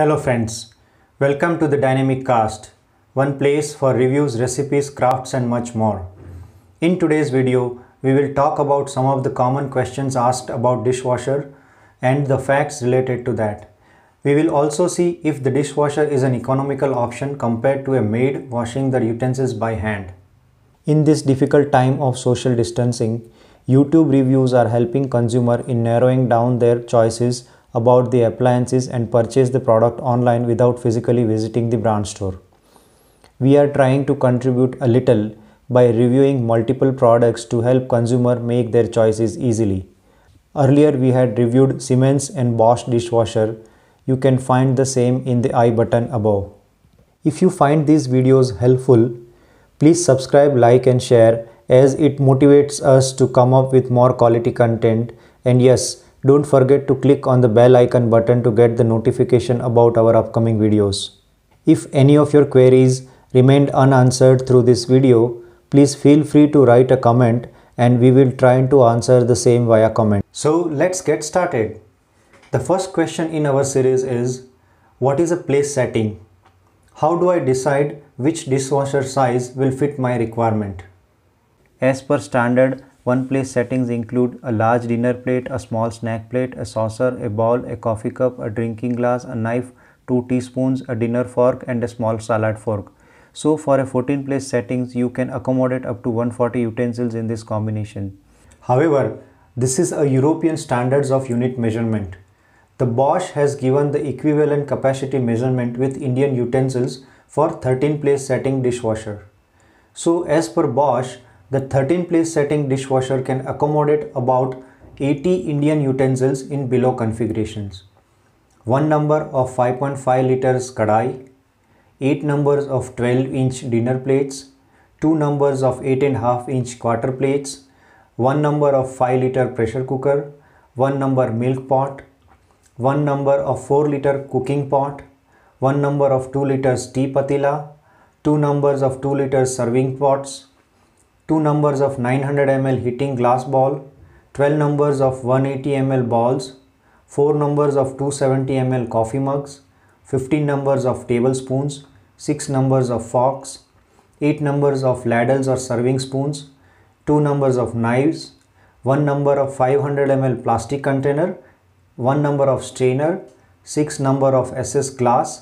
Hello friends, welcome to the Dynamic Cast, one place for reviews, recipes, crafts and much more. In today's video, we will talk about some of the common questions asked about dishwasher and the facts related to that. We will also see if the dishwasher is an economical option compared to a maid washing the utensils by hand. In this difficult time of social distancing, YouTube reviews are helping consumer in narrowing down their choices about the appliances and purchase the product online without physically visiting the brand store. We are trying to contribute a little by reviewing multiple products to help consumer make their choices easily. Earlier we had reviewed Siemens and Bosch dishwasher. You can find the same in the i button above. If you find these videos helpful, please subscribe, like and share as it motivates us to come up with more quality content and yes, don't forget to click on the bell icon button to get the notification about our upcoming videos. If any of your queries remained unanswered through this video, please feel free to write a comment and we will try to answer the same via comment. So let's get started. The first question in our series is, what is a place setting? How do I decide which dishwasher size will fit my requirement? As per standard, one place settings include a large dinner plate, a small snack plate, a saucer, a bowl, a coffee cup, a drinking glass, a knife, 2 teaspoons, a dinner fork and a small salad fork. So for a 14 place settings you can accommodate up to 140 utensils in this combination. However, this is a European standards of unit measurement. The Bosch has given the equivalent capacity measurement with Indian utensils for 13 place setting dishwasher. So as per Bosch, the 13 place setting dishwasher can accommodate about 80 Indian utensils in below configurations. 1 number of 5.5 liters kadai, 8 numbers of 12 inch dinner plates, 2 numbers of 8.5 inch quarter plates, 1 number of 5 liter pressure cooker, 1 number milk pot, 1 number of 4 liter cooking pot, 1 number of 2 liters tea patila, 2 numbers of 2 liter serving pots, 2 numbers of 900 ml heating glass ball, 12 numbers of 180 ml balls, 4 numbers of 270 ml coffee mugs, 15 numbers of tablespoons, 6 numbers of forks, 8 numbers of ladles or serving spoons, 2 numbers of knives, 1 number of 500 ml plastic container, 1 number of strainer, 6 number of SS glass,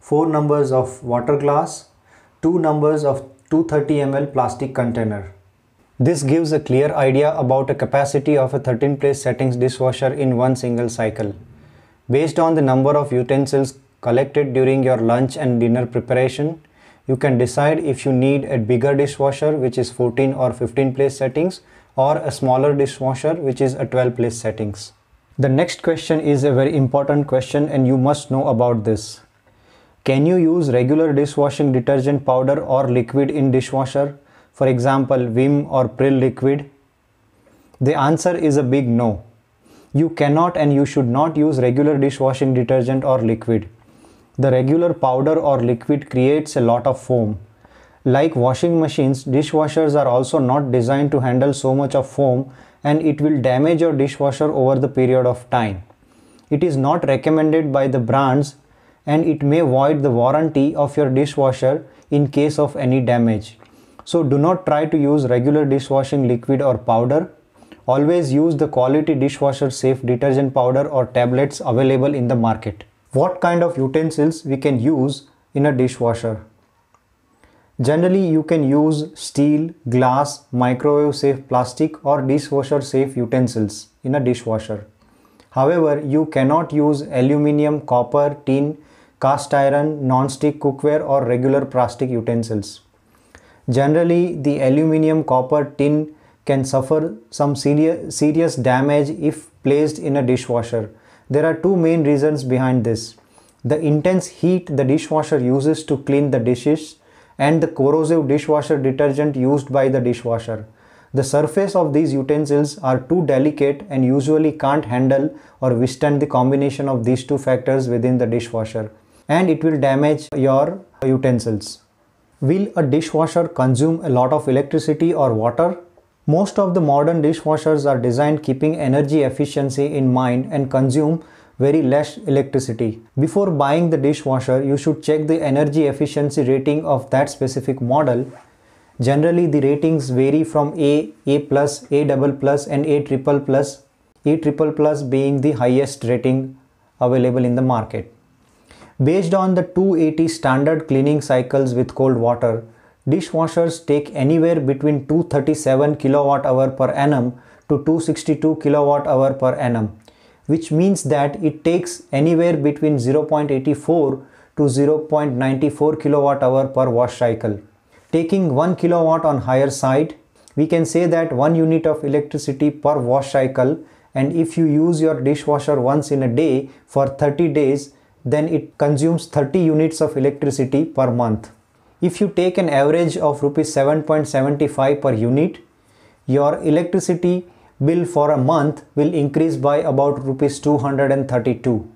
4 numbers of water glass, 2 numbers of 230 ml plastic container. This gives a clear idea about a capacity of a 13 place settings dishwasher in one single cycle. Based on the number of utensils collected during your lunch and dinner preparation, you can decide if you need a bigger dishwasher which is 14 or 15 place settings or a smaller dishwasher which is a 12 place settings. The next question is a very important question and you must know about this. Can you use regular dishwashing detergent powder or liquid in dishwasher? For example, Vim or Pril liquid? The answer is a big no. You cannot and you should not use regular dishwashing detergent or liquid. The regular powder or liquid creates a lot of foam. Like washing machines, dishwashers are also not designed to handle so much of foam and it will damage your dishwasher over the period of time. It is not recommended by the brands and it may void the warranty of your dishwasher in case of any damage. So do not try to use regular dishwashing liquid or powder. Always use the quality dishwasher safe detergent powder or tablets available in the market. What kind of utensils we can use in a dishwasher? Generally, you can use steel, glass, microwave safe plastic or dishwasher safe utensils in a dishwasher. However, you cannot use aluminium, copper, tin, cast iron, non-stick cookware or regular plastic utensils. Generally, the aluminium, copper, tin can suffer some serious, damage if placed in a dishwasher. There are two main reasons behind this. The intense heat the dishwasher uses to clean the dishes and the corrosive dishwasher detergent used by the dishwasher. The surface of these utensils are too delicate and usually can't handle or withstand the combination of these two factors within the dishwasher and it will damage your utensils. Will a dishwasher consume a lot of electricity or water? Most of the modern dishwashers are designed keeping energy efficiency in mind and consume very less electricity. Before buying the dishwasher, you should check the energy efficiency rating of that specific model Generally, the ratings vary from A, A+, plus, A++, double plus, and A+++, triple plus, A++ triple plus being the highest rating available in the market. Based on the 280 standard cleaning cycles with cold water, dishwashers take anywhere between 237 kilowatt hour per annum to 262 kilowatt hour per annum, which means that it takes anywhere between 0.84 to 0.94 kilowatt hour per wash cycle. Taking 1 kilowatt on higher side, we can say that 1 unit of electricity per wash cycle and if you use your dishwasher once in a day for 30 days, then it consumes 30 units of electricity per month. If you take an average of rupees 7.75 per unit, your electricity bill for a month will increase by about rupees 232.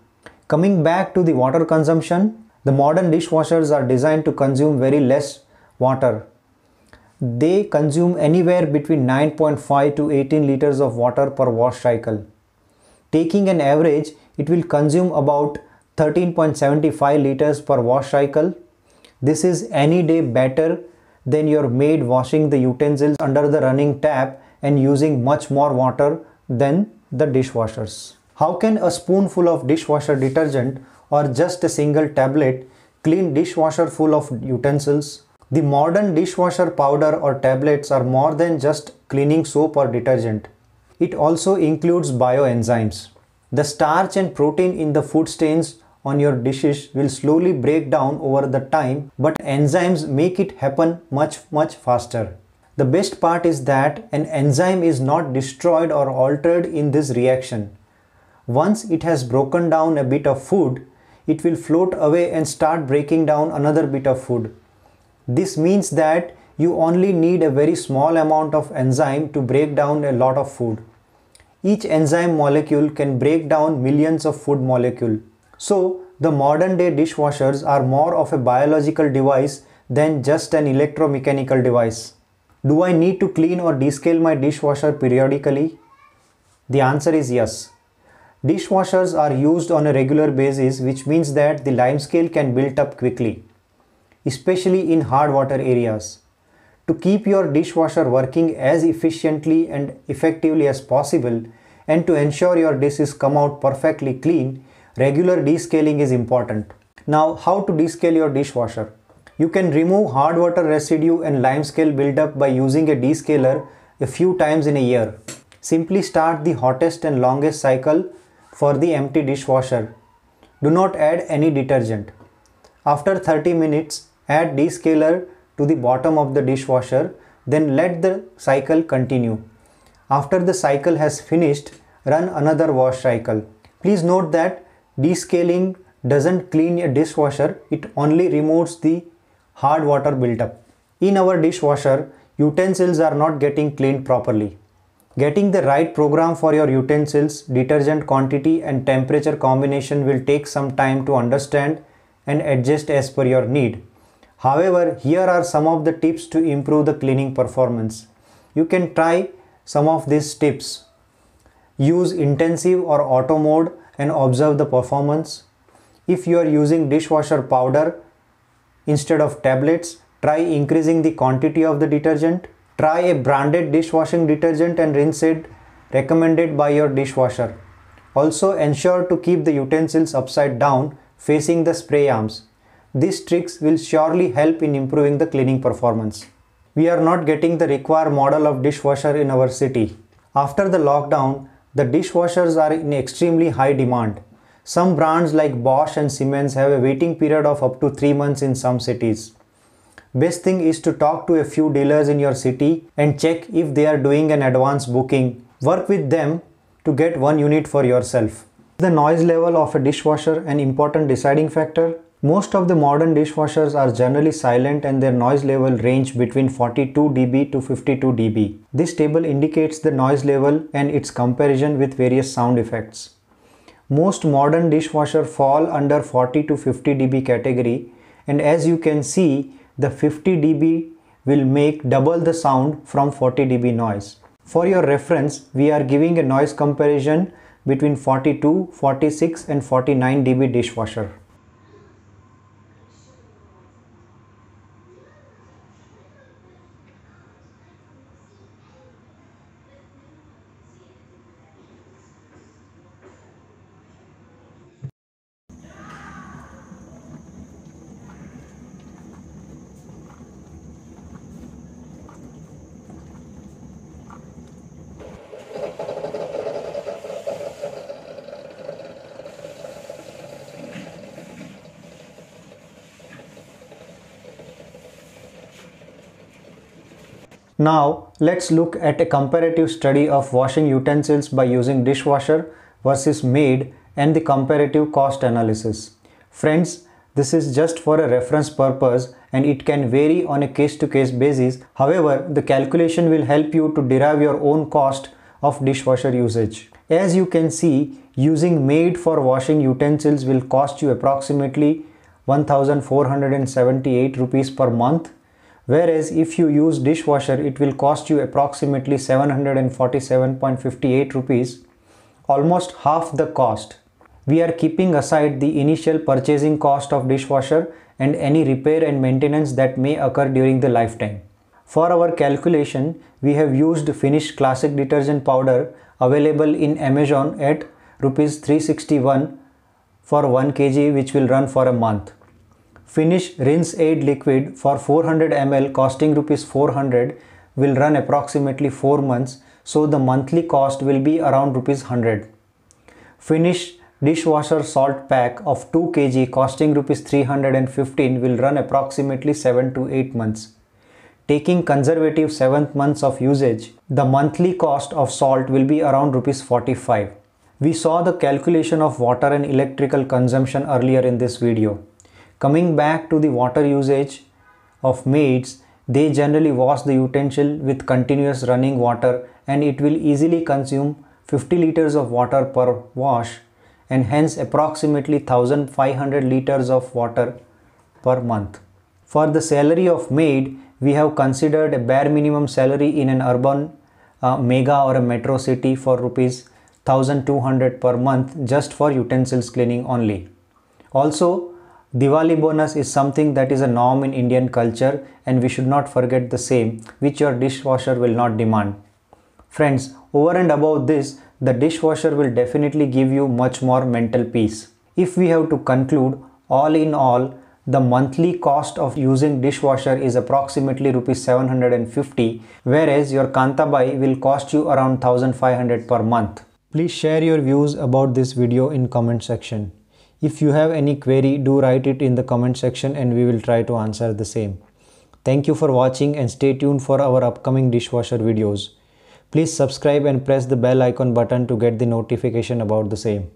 Coming back to the water consumption, the modern dishwashers are designed to consume very less water. They consume anywhere between 9.5 to 18 liters of water per wash cycle. Taking an average, it will consume about 13.75 liters per wash cycle. This is any day better than your maid washing the utensils under the running tap and using much more water than the dishwashers. How can a spoonful of dishwasher detergent or just a single tablet clean dishwasher full of utensils? The modern dishwasher powder or tablets are more than just cleaning soap or detergent. It also includes bioenzymes. The starch and protein in the food stains on your dishes will slowly break down over the time but enzymes make it happen much much faster. The best part is that an enzyme is not destroyed or altered in this reaction. Once it has broken down a bit of food, it will float away and start breaking down another bit of food. This means that you only need a very small amount of enzyme to break down a lot of food. Each enzyme molecule can break down millions of food molecule. So the modern day dishwashers are more of a biological device than just an electromechanical device. Do I need to clean or descale my dishwasher periodically? The answer is yes. Dishwashers are used on a regular basis which means that the limescale can build up quickly especially in hard water areas. To keep your dishwasher working as efficiently and effectively as possible and to ensure your dishes come out perfectly clean, regular descaling is important. Now how to descale your dishwasher? You can remove hard water residue and limescale buildup by using a descaler a few times in a year. Simply start the hottest and longest cycle for the empty dishwasher. Do not add any detergent. After 30 minutes, add descaler to the bottom of the dishwasher, then let the cycle continue. After the cycle has finished, run another wash cycle. Please note that descaling doesn't clean a dishwasher, it only removes the hard water buildup. In our dishwasher, utensils are not getting cleaned properly. Getting the right program for your utensils, detergent quantity and temperature combination will take some time to understand and adjust as per your need. However, here are some of the tips to improve the cleaning performance. You can try some of these tips. Use intensive or auto mode and observe the performance. If you are using dishwasher powder instead of tablets, try increasing the quantity of the detergent. Try a branded dishwashing detergent and rinse it recommended by your dishwasher. Also ensure to keep the utensils upside down facing the spray arms these tricks will surely help in improving the cleaning performance. We are not getting the required model of dishwasher in our city. After the lockdown, the dishwashers are in extremely high demand. Some brands like Bosch and Siemens have a waiting period of up to 3 months in some cities. Best thing is to talk to a few dealers in your city and check if they are doing an advance booking. Work with them to get one unit for yourself. The noise level of a dishwasher an important deciding factor? Most of the modern dishwashers are generally silent and their noise level range between 42 dB to 52 dB. This table indicates the noise level and its comparison with various sound effects. Most modern dishwasher fall under 40 to 50 dB category and as you can see the 50 dB will make double the sound from 40 dB noise. For your reference, we are giving a noise comparison between 42, 46 and 49 dB dishwasher. Now let's look at a comparative study of washing utensils by using dishwasher versus maid and the comparative cost analysis. Friends, this is just for a reference purpose and it can vary on a case-to-case -case basis. However, the calculation will help you to derive your own cost of dishwasher usage. As you can see, using maid for washing utensils will cost you approximately 1478 rupees per month Whereas if you use dishwasher, it will cost you approximately 747.58 rupees, almost half the cost. We are keeping aside the initial purchasing cost of dishwasher and any repair and maintenance that may occur during the lifetime. For our calculation, we have used Finish Classic Detergent Powder available in Amazon at rupees 361 for 1 kg which will run for a month. Finish rinse aid liquid for 400 ml costing rupees 400 will run approximately 4 months so the monthly cost will be around rupees 100. Finish dishwasher salt pack of 2 kg costing rupees 315 will run approximately 7 to 8 months. Taking conservative 7th months of usage, the monthly cost of salt will be around rupees 45. We saw the calculation of water and electrical consumption earlier in this video. Coming back to the water usage of maids, they generally wash the utensil with continuous running water and it will easily consume 50 liters of water per wash and hence approximately 1500 liters of water per month. For the salary of maid, we have considered a bare minimum salary in an urban uh, mega or a metro city for rupees 1200 per month just for utensils cleaning only. Also, Diwali bonus is something that is a norm in Indian culture and we should not forget the same, which your dishwasher will not demand. Friends, over and above this, the dishwasher will definitely give you much more mental peace. If we have to conclude, all in all, the monthly cost of using dishwasher is approximately rupees 750, whereas your Kantabai will cost you around 1500 per month. Please share your views about this video in comment section. If you have any query, do write it in the comment section and we will try to answer the same. Thank you for watching and stay tuned for our upcoming dishwasher videos. Please subscribe and press the bell icon button to get the notification about the same.